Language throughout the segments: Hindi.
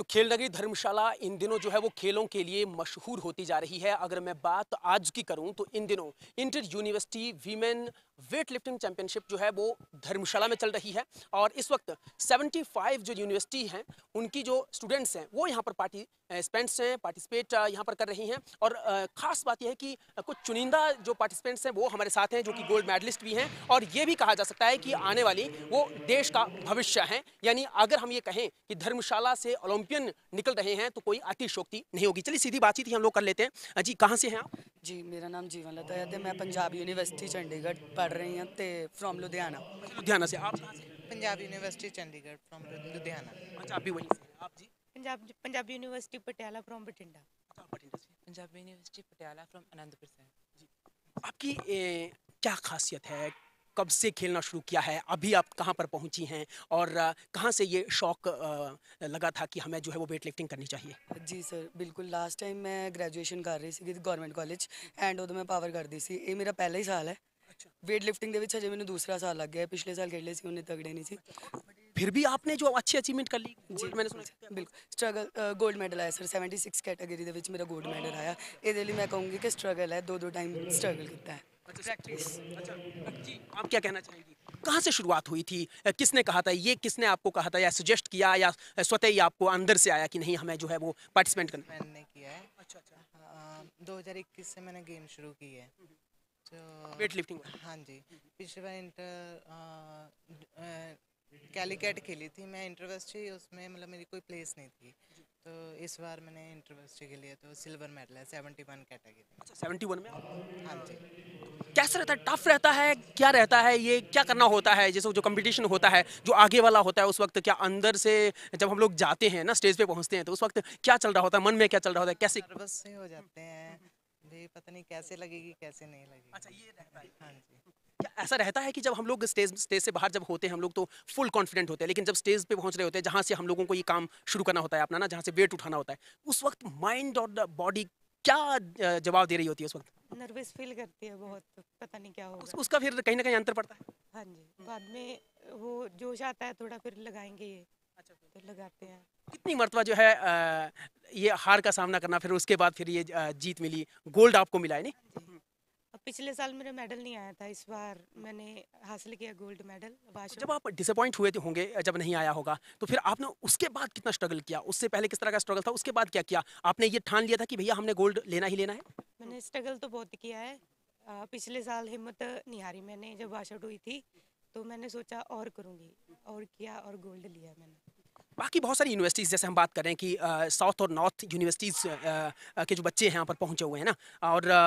तो खेल नगरी धर्मशाला इन दिनों जो है वो खेलों के लिए मशहूर होती जा रही है अगर मैं बात आज की करूं तो इन दिनों inter university women weight lifting championship जो है वो धर्मशाला में चल रही है और इस वक्त 75 जो यूनिवर्सिटी हैं उनकी जो स्टूडेंट्स हैं वो यहाँ पर पार्टी स्पेंट्स हैं पार्टिसिपेट यहाँ पर कर रही हैं और ख़ास बात यह है कि कुछ चुनिंदा जो पार्टिसिपेंट्स हैं वो हमारे साथ हैं जो कि गोल्ड मेडलिस्ट भी हैं और ये भी कहा जा सकता है कि आने वाली वो देश का भविष्य है यानी अगर हम ये कहें कि धर्मशाला से ओलंपियन निकल रहे हैं तो कोई अतिशोक्ति नहीं होगी चलिए सीधी बातचीत ही हम लोग कर लेते हैं जी कहाँ से हैं आप ਜੀ ਮੇਰਾ ਨਾਮ ਜੀਵਨ ਲਤਾ ਹੈ ਤੇ ਮੈਂ ਪੰਜਾਬ ਯੂਨੀਵਰਸਿਟੀ ਚੰਡੀਗੜ੍ਹ ਪੜ੍ਹ ਰਹੀ ਹਾਂ ਤੇ ਫਰੋਮ ਲੁਧਿਆਣਾ ਲੁਧਿਆਣਾ ਸੇ ਆਪ ਪੰਜਾਬ ਯੂਨੀਵਰਸਿਟੀ ਚੰਡੀਗੜ੍ਹ ਫਰੋਮ ਲੁਧਿਆਣਾ ਵੀ ਵਹੀਂ ਸੇ ਆਪ ਜੀ ਪੰਜਾਬ ਪੰਜਾਬੀ ਯੂਨੀਵਰਸਿਟੀ ਪਟਿਆਲਾ ਫਰੋਮ ਬਟਿੰਡਾ ਬਟਿੰਡਾ ਸੇ ਪੰਜਾਬੀ ਯੂਨੀਵਰਸਿਟੀ ਪਟਿਆਲਾ ਫਰੋਮ ਅਨੰਦਪੁਰ ਸੇ ਜੀ ਆਪਕੀ ਕੀ ਖਾਸੀਅਤ ਹੈ कब से खेलना शुरू किया है अभी आप कहाँ पर पहुँची हैं और कहाँ से ये शौक लगा था कि हमें जो है वो वेट लिफ्टिंग करनी चाहिए जी सर बिल्कुल लास्ट टाइम मैं ग्रेजुएशन कर रही थी गवर्नमेंट कॉलेज एंड उदो मैं पावर ਕਰਦੀ ਸੀ ये मेरा पहला ही साल है वेट अच्छा। लिफ्टिंग अजय मैंने दूसरा साल लग गया पिछले साल खेले से उन्हें तगड़े नहीं ਉਹਨੇ फिर भी आपने जो अच्छी अचीवमेंट कर ली जी मैंने सुना बिल्कुल स्ट्रगल गोल्ड मेडल आया सर 76 कैटेगरी मेरा गोल्ड मेडल आया ਮੈਡਲ मैं कहूँगी कि स्ट्रगल है दो दो टाइम स्ट्रगल ਦੋ है अच्छा, अच्छा आप क्या कहना चाहेंगी कहाँ से शुरुआत हुई थी किसने कहा था ये किसने आपको कहा था या सजेस्ट किया या स्वतः ही आपको अंदर से आया कि नहीं हमें जो है वो पार्टिसिपेंट करना मैंने किया है अच्छा, अच्छा। दो हज़ार इक्कीस से मैंने गेम शुरू की है हम्म, हम्म। तो वेट लिफ्टिंग हाँ जी पिछली बार इंटर कैलीकेट खेली थी मैं इंटरवेस्टी उसमें मतलब मेरी कोई प्लेस नहीं थी तो इस बार मैंने इंटरवेस्टी के लिए तो सिल्वर मेडल है seventy one category seventy one में हाँ जी कैसा रहता है टफ रहता है क्या रहता है ये क्या करना होता है जैसे जो कंपटीशन होता है जो आगे वाला होता है उस वक्त क्या अंदर से जब हम लोग जाते हैं ना स्टेज पे पहुंचते हैं तो उस वक्त क्या चल रहा होता है मन में क्या चल रहा होता है कैसे नर्वस हो जाते हैं पता नहीं कैसे लगेगी कैसे नहीं लगेगी अच्छा ये रहता है हाँ जी क्या ऐसा रहता है कि जब हम लोग स्टेज स्टेज से बाहर जब होते हैं हम लोग तो फुल कॉन्फिडेंट होते हैं लेकिन जब स्टेज पे पहुंच रहे होते हैं जहाँ से हम लोगों को ये काम शुरू करना होता है अपना ना जहाँ से वेट उठाना होता है उस वक्त माइंड और बॉडी क्या जवाब दे रही होती है उस वक्त नर्वस फील करती है बहुत पता नहीं क्या होगा उस, उसका फिर कहीं ना कहीं अंतर पड़ता है हाँ जी बाद में वो जोश आता है थोड़ा फिर लगाएंगे ये अच्छा तो लगाते हैं कितनी मरतबा जो है आ, ये हार का सामना करना फिर उसके बाद फिर ये जीत मिली गोल्ड आपको मिला है नहीं हाँ पिछले साल मेरा मेडल नहीं आया था इस बार मैंने हासिल किया गोल्ड मेडल जब आप डिसअपॉइंट हुए होंगे जब नहीं आया होगा तो फिर आपने उसके बाद कितना स्ट्रगल किया उससे पहले किस तरह का स्ट्रगल था उसके बाद क्या किया आपने ये ठान लिया था कि भैया हमने गोल्ड लेना ही लेना है मैंने स्ट्रगल तो बहुत किया है पिछले साल हिम्मत नहीं हारी मैंने जब आउट हुई थी तो मैंने सोचा और करूँगी और किया और गोल्ड लिया मैंने बाकी बहुत सारी यूनिवर्सिटीज़ जैसे हम बात करें कि साउथ और नॉर्थ यूनिवर्सिटीज़ के जो बच्चे हैं यहाँ पर पहुँचे हुए हैं ना और आ,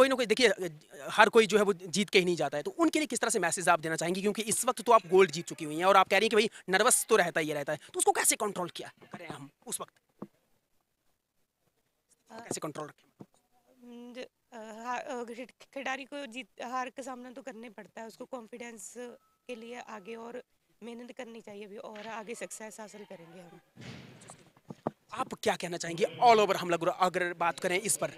कोई ना कोई देखिए हर कोई जो है वो जीत के ही नहीं जाता है तो उनके लिए किस तरह से मैसेज आप देना चाहेंगे क्योंकि इस वक्त तो आप गोल्ड जीत चुकी हुई हैं और आप कह रही हैं कि भाई नर्वस तो रहता ही रहता है तो उसको कैसे कंट्रोल किया करें हम उस वक्त कैसे कंट्रोल रखें खिलाड़ी को जीत हार का सामना तो करने पड़ता है उसको कॉन्फिडेंस के लिए आगे और मेहनत करनी चाहिए अभी और आगे सक्सेस हासिल करेंगे हम आप क्या कहना चाहेंगे ऑल ओवर हम लोग अगर बात करें इस पर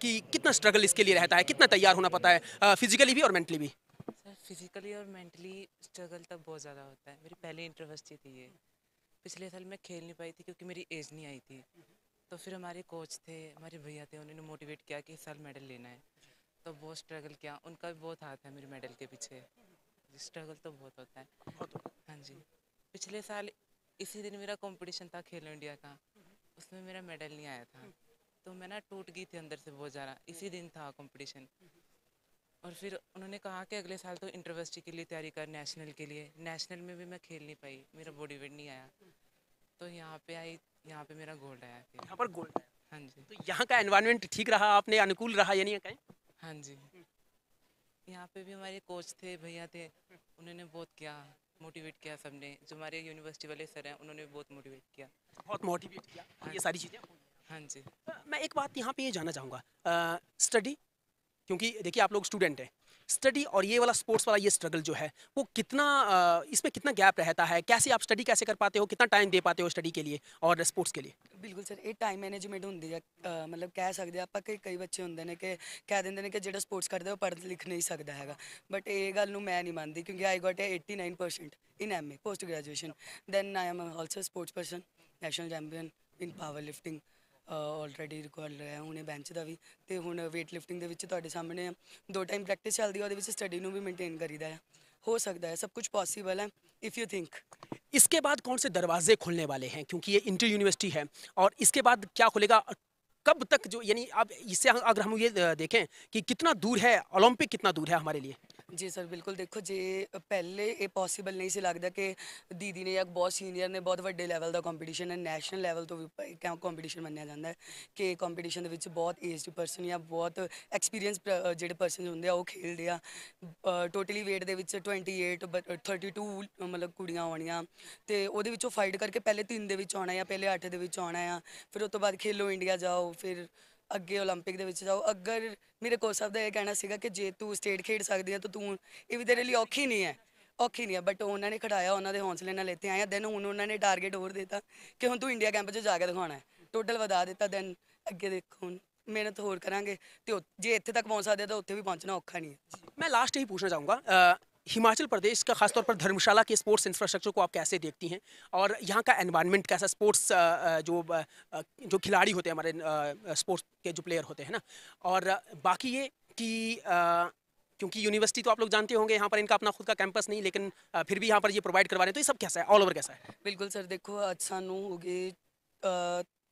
कि कितना स्ट्रगल इसके लिए रहता है कितना तैयार होना पड़ता है फिजिकली भी और मेंटली भी सर फिजिकली और मेंटली स्ट्रगल तब बहुत ज़्यादा होता है मेरी पहली यूनिवर्सिटी थी ये पिछले साल मैं खेल नहीं पाई थी क्योंकि मेरी एज नहीं आई थी तो फिर हमारे कोच थे हमारे भैया थे उन्होंने मोटिवेट किया कि इस साल मेडल लेना है तो बहुत स्ट्रगल किया उनका भी बहुत हाथ है मेरे मेडल के पीछे स्ट्रगल तो बहुत होता है हाँ जी पिछले साल इसी दिन मेरा कंपटीशन था खेलो इंडिया का उसमें मेरा मेडल नहीं आया था तो मैं ना टूट गई थी अंदर से बहुत ज़्यादा इसी दिन था कंपटीशन और फिर उन्होंने कहा कि अगले साल तो इंटरवर्सिटी के लिए तैयारी कर नेशनल के लिए नेशनल में भी मैं खेल नहीं पाई मेरा बॉडी वेट नहीं आया तो यहाँ पे आई यहाँ पे मेरा गोल्ड आया यहाँ पर गोल्ड आया हाँ जी तो यहाँ का एनवायरनमेंट ठीक रहा आपने अनुकूल रहा यानी कहीं हाँ जी यहाँ पे भी हमारे कोच थे भैया थे उन्होंने बहुत किया मोटिवेट किया सबने जो हमारे यूनिवर्सिटी वाले सर हैं उन्होंने बहुत मोटिवेट किया बहुत मोटिवेट किया ये हाँ सारी चीज़ें हाँ जी मैं एक बात यहाँ पे ये जानना चाहूँगा स्टडी क्योंकि देखिए आप लोग स्टूडेंट हैं स्टडी और ये वाला स्पोर्ट्स वाला ये स्ट्रगल जो है वो कितना इसमें कितना गैप रहता है कैसे आप स्टडी कैसे कर पाते हो कितना टाइम दे पाते हो स्टडी के लिए और स्पोर्ट्स के लिए बिल्कुल सर ये टाइम मैनेजमेंट होंगी है मतलब कह सकते आप कई बच्चे होंगे ने कि कह देंगे कि जो स्पोर्ट्स करते हो पढ़ लिख नहीं सकता है बट ये गल मैं नहीं मानती क्योंकि I got eighty nine percent in M A post graduation then I am also sports person national champion in power lifting already record ਲਗਾਇਆ हूँ बैंच का भी तो हूँ weight lifting ਦੇ ਵਿੱਚ ਤੁਹਾਡੇ दो टाइम प्रैक्टिस ਪ੍ਰੈਕਟਿਸ ਚੱਲਦੀ ਹੈ ਉਹਦੇ ਵਿੱਚ ਸਟੱਡੀ ਨੂੰ ਵੀ हो सकता है सब कुछ पॉसिबल है इफ़ यू थिंक इसके बाद कौन से दरवाजे खुलने वाले हैं क्योंकि ये इंटर यूनिवर्सिटी है और इसके बाद क्या खुलेगा कब तक जो यानी आप इससे अगर हम ये देखें कि कितना दूर है ओलंपिक कितना दूर है हमारे लिए ਜੀ ਸਰ ਬਿਲਕੁਲ ਦੇਖੋ ਜੇ ਪਹਿਲੇ ਇਹ ਪੋਸੀਬਲ ਨਹੀਂ ਸੀ ਲੱਗਦਾ ਕਿ ਦੀਦੀ ਨੇ ਇੱਕ ਬਹੁਤ ਸੀਨੀਅਰ ਨੇ ਬਹੁਤ ਵੱਡੇ ਲੈਵਲ ਦਾ ਕੰਪੀਟੀਸ਼ਨ ਹੈ ਨੈਸ਼ਨਲ ਲੈਵਲ ਤੋਂ ਵੀ ਕੰਪੀਟੀਸ਼ਨ ਮੰਨਿਆ ਜਾਂਦਾ ਹੈ ਕਿ ਕੰਪੀਟੀਸ਼ਨ ਦੇ ਵਿੱਚ ਬਹੁਤ ਏਜਡ ਪਰਸਨ ਜਾਂ ਬਹੁਤ ਐਕਸਪੀਰੀਅੰਸ ਜਿਹੜੇ ਪਰਸਨ ਹੁੰਦੇ ਆ ਉਹ ਖੇਡਦੇ ਆ ਟੋਟਲੀ weight ਦੇ ਵਿੱਚ 28 32 ਮਤਲਬ ਕੁੜੀਆਂ ਆਉਣੀਆਂ ਤੇ ਉਹਦੇ ਵਿੱਚੋਂ ਫਾਈਟ ਕਰਕੇ ਪਹਿਲੇ 3 ਦੇ ਵਿੱਚ ਆਉਣਾ ਜਾਂ ਪਹਿਲੇ 8 ਦੇ ਵਿੱਚ ਆਉਣਾ ਆ ਫਿਰ ਉਸ ਤੋਂ ਬਾਅਦ ਖੇਲੋ ਇੰਡੀਆ ਜਾਓ ਫਿਰ ਅੱਗੇ 올림픽 ਦੇ ਵਿੱਚ ਜਾਓ ਅਗਰ ਮੇਰੇ ਕੋਚ ਸਾਹਿਬ ਦਾ ਇਹ ਕਹਿਣਾ ਸੀਗਾ ਕਿ ਜੇ ਤੂੰ ਸਟੇਟ ਖੇਡ ਸਕਦੀ ਹੈ ਤਾਂ ਤੂੰ ਇਹ ਵੀ ਤੇਰੇ ਲਈ ਔਖੀ ਨਹੀਂ ਹੈ ਔਖੀ ਨਹੀਂ ਹੈ ਬਟ ਉਹਨਾਂ ਨੇ ਖੜਾਇਆ ਉਹਨਾਂ ਦੇ ਹੌਸਲੇ ਨਾਲ ਲੈਤੇ ਆਇਆ ਦੈਨ ਹੁਣ ਉਹਨਾਂ ਨੇ ਟਾਰਗੇਟ ਹੋਰ ਦਿੱਤਾ ਕਿ ਹੁਣ ਤੂੰ ਇੰਡੀਆ ਕੈਂਪ 'ਚ ਜਾ ਕੇ ਦਿਖਾਉਣਾ ਹੈ ਟੋਟਲ ਵਧਾ ਦਿੱਤਾ ਦੈਨ ਅੱਗੇ ਦੇਖੋ ਮਿਹਨਤ ਹੋਰ ਕਰਾਂਗੇ ਤੇ ਜੇ ਇੱਥੇ ਤੱਕ ਪਹੁੰਚ ਸਕਦੇ ਤਾਂ ਉੱਥੇ ਵੀ ਪਹੁੰਚਣਾ ਔਖਾ ਨਹੀਂ ਹੈ ਮੈਂ ਲਾਸਟ ਹੀ ਪੁੱਛਣਾ ਚਾਹੂੰਗਾ हिमाचल प्रदेश का खासतौर पर धर्मशाला के स्पोर्ट्स इंफ्रास्ट्रक्चर को आप कैसे देखती हैं और यहाँ का एनवायरनमेंट कैसा स्पोर्ट्स जो जो खिलाड़ी होते हैं हमारे स्पोर्ट्स के जो प्लेयर होते हैं ना और बाकी ये कि क्योंकि यूनिवर्सिटी तो आप लोग जानते होंगे यहाँ पर इनका अपना खुद का कैंपस नहीं लेकिन फिर भी यहाँ पर ये प्रोवाइड करवा रहे हैं तो ये सब कैसा है ऑल ओवर कैसा है बिल्कुल सर देखो ਅੱਜ ਸਾਨੂੰ ਹੋ ਗਏ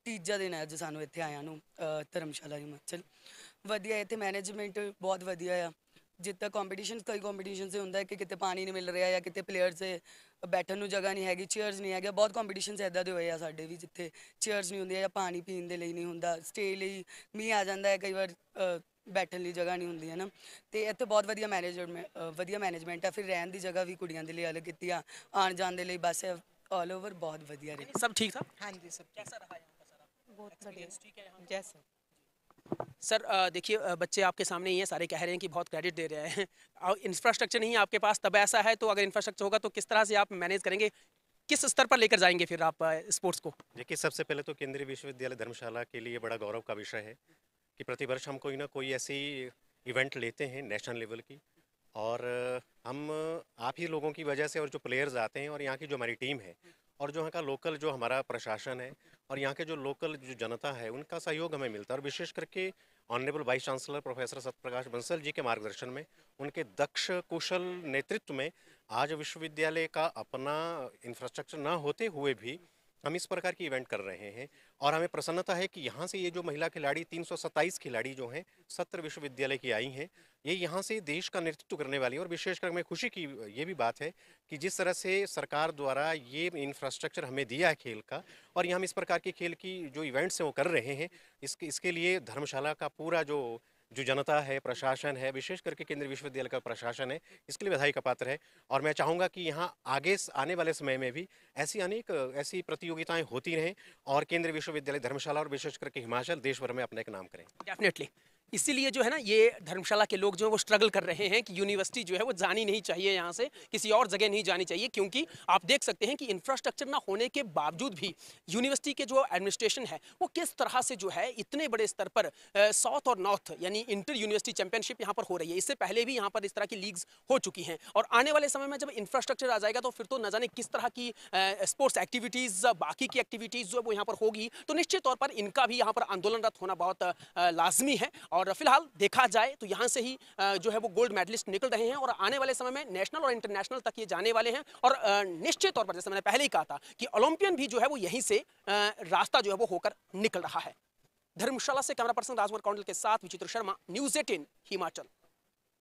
ਤੀਜਾ ਦਿਨ ਹੈ ਅੱਜ ਸਾਨੂੰ ਇੱਥੇ ਆਇਆ ਨੂੰ ਧਰਮਸ਼ਾਲਾ ਹਿਮਾਚਲ ਵਧੀਆ ਇੱਥੇ ਮੈਨੇਜਮੈਂਟ ਬਹੁਤ ਜਿੱਦਾਂ ਕੰਪੀਟੀਸ਼ਨ ਕਈ ਕੰਪੀਟੀਸ਼ਨ ਸੇ ਹੁੰਦਾ ਹੈ ਕਿ ਕਿਤੇ ਪਾਣੀ ਨਹੀਂ ਮਿਲ ਰਿਹਾ ਜਾਂ ਕਿਤੇ ਪਲੇਅਰਸ ਬੈਠਣ ਨੂੰ ਜਗ੍ਹਾ ਨਹੀਂ ਹੈਗੀ ਚੇਅਰਸ ਨਹੀਂ ਹੈਗੇ ਬਹੁਤ ਕੰਪੀਟੀਸ਼ਨਸ ਐਦਾਂ ਦੇ ਹੋਏ ਆ ਸਾਡੇ ਵੀ ਜਿੱਥੇ ਚੇਅਰਸ ਨਹੀਂ ਹੁੰਦੀਆਂ ਜਾਂ ਪਾਣੀ ਪੀਣ ਦੇ ਲਈ ਨਹੀਂ ਹੁੰਦਾ ਸਟੇ ਲਈ ਮੀਂਹ ਆ ਜਾਂਦਾ ਹੈ ਕਈ ਵਾਰ ਬੈਠਣ ਲਈ ਜਗ੍ਹਾ ਨਹੀਂ ਹੁੰਦੀ ਹੈ ਨਾ ਤੇ ਇੱਥੇ ਬਹੁਤ ਵਧੀਆ ਮੈਨੇਜਮੈਂਟ ਵਧੀਆ ਮੈਨੇਜਮੈਂਟ ਆ ਫਿਰ ਰਹਿਣ ਦੀ ਜਗ੍ਹਾ ਵੀ ਕੁੜੀਆਂ ਦੇ ਲਈ ਅਲੱਗ ਕੀਤੀ ਆ ਆਣ ਜਾਣ ਦੇ ਲਈ ਬਸ ਆਲ ਓਵਰ ਬਹੁਤ ਵਧੀਆ ਰਹੀ ਸਭ ਠੀਕ ਥਾ ਹਾਂਜੀ ਸਭ ਕੈਸਾ ਰਹਾ ਯਹਾਂ ਦਾ ਸਾਰਾ ਬਹੁਤ ਵਧੀਆ ਠੀਕ ਹੈ ਯਹਾਂ ਜੈਸਾ सर देखिए बच्चे आपके सामने ही हैं सारे कह रहे हैं कि बहुत क्रेडिट दे रहे हैं और इंफ्रास्ट्रक्चर नहीं आपके पास तब ऐसा है तो अगर इंफ्रास्ट्रक्चर होगा तो किस तरह से आप मैनेज करेंगे किस स्तर पर लेकर जाएंगे फिर आप स्पोर्ट्स को देखिए सबसे पहले तो केंद्रीय विश्वविद्यालय धर्मशाला के लिए बड़ा गौरव का विषय है कि प्रतिवर्ष हम कोई ना कोई ऐसी इवेंट लेते हैं नेशनल लेवल की और हम आप ही लोगों की वजह से और जो प्लेयर्स आते हैं और यहाँ की जो हमारी टीम है और जो यहाँ का लोकल जो हमारा प्रशासन है और यहाँ के जो लोकल जो जनता है उनका सहयोग हमें मिलता है और विशेष करके honourable vice chancellor professor Satyaprakash Bansal ji के मार्गदर्शन में उनके दक्ष कुशल नेतृत्व में आज विश्वविद्यालय का अपना इंफ्रास्ट्रक्चर न होते हुए भी हम इस प्रकार की इवेंट कर रहे हैं और हमें प्रसन्नता है कि यहाँ से ये जो महिला खिलाड़ी तीन खिलाड़ी जो हैं सत्र विश्वविद्यालय की आई हैं ये यहाँ से देश का नेतृत्व करने वाली और विशेषकर हमें खुशी की ये भी बात है कि जिस तरह से सरकार द्वारा ये इंफ्रास्ट्रक्चर हमें दिया है खेल का और यहाँ हम इस प्रकार के खेल की जो इवेंट्स हैं वो कर रहे हैं इसके इसके लिए धर्मशाला का पूरा जो जो जनता है प्रशासन है विशेष करके केंद्रीय विश्वविद्यालय का प्रशासन है इसके लिए बधाई का पात्र है और मैं चाहूँगा कि यहाँ आगे आने वाले समय में भी ऐसी अनेक ऐसी प्रतियोगिताएँ होती रहें और केंद्रीय विश्वविद्यालय धर्मशाला और विशेष करके हिमाचल देश भर में अपना एक नाम करें डेफिनेटली इसीलिए जो है ना ये धर्मशाला के लोग जो है वो स्ट्रगल कर रहे हैं कि यूनिवर्सिटी जो है वो जानी नहीं चाहिए यहाँ से किसी और जगह नहीं जानी चाहिए क्योंकि आप देख सकते हैं कि इंफ्रास्ट्रक्चर ना होने के बावजूद भी यूनिवर्सिटी के जो एडमिनिस्ट्रेशन है वो किस तरह से जो है इतने बड़े स्तर पर साउथ और नॉर्थ यानी इंटर यूनिवर्सिटी चैंपियनशिप यहाँ पर हो रही है इससे पहले भी यहाँ पर इस तरह की लीग्स हो चुकी हैं और आने वाले समय में जब इंफ्रास्ट्रक्चर आ जाएगा तो फिर तो न जाने किस तरह की स्पोर्ट्स एक्टिविटीज़ बाकी की एक्टिविटीज़ जो है वो यहाँ पर होगी तो निश्चित तौर पर इनका भी यहाँ पर आंदोलनरत होना बहुत लाजमी है और और फिलहाल देखा जाए तो यहाँ से ही जो है वो गोल्ड मेडलिस्ट निकल रहे हैं और आने वाले समय में नेशनल और इंटरनेशनल तक ये जाने वाले हैं और निश्चित तौर पर जैसे मैंने पहले ही कहा था कि ओलंपियन भी जो है वो यहीं से रास्ता जो है वो होकर निकल रहा है धर्मशाला से कैमरा पर्सन राजवर कौंडल के साथ विचित्र शर्मा न्यूज एटीन हिमाचल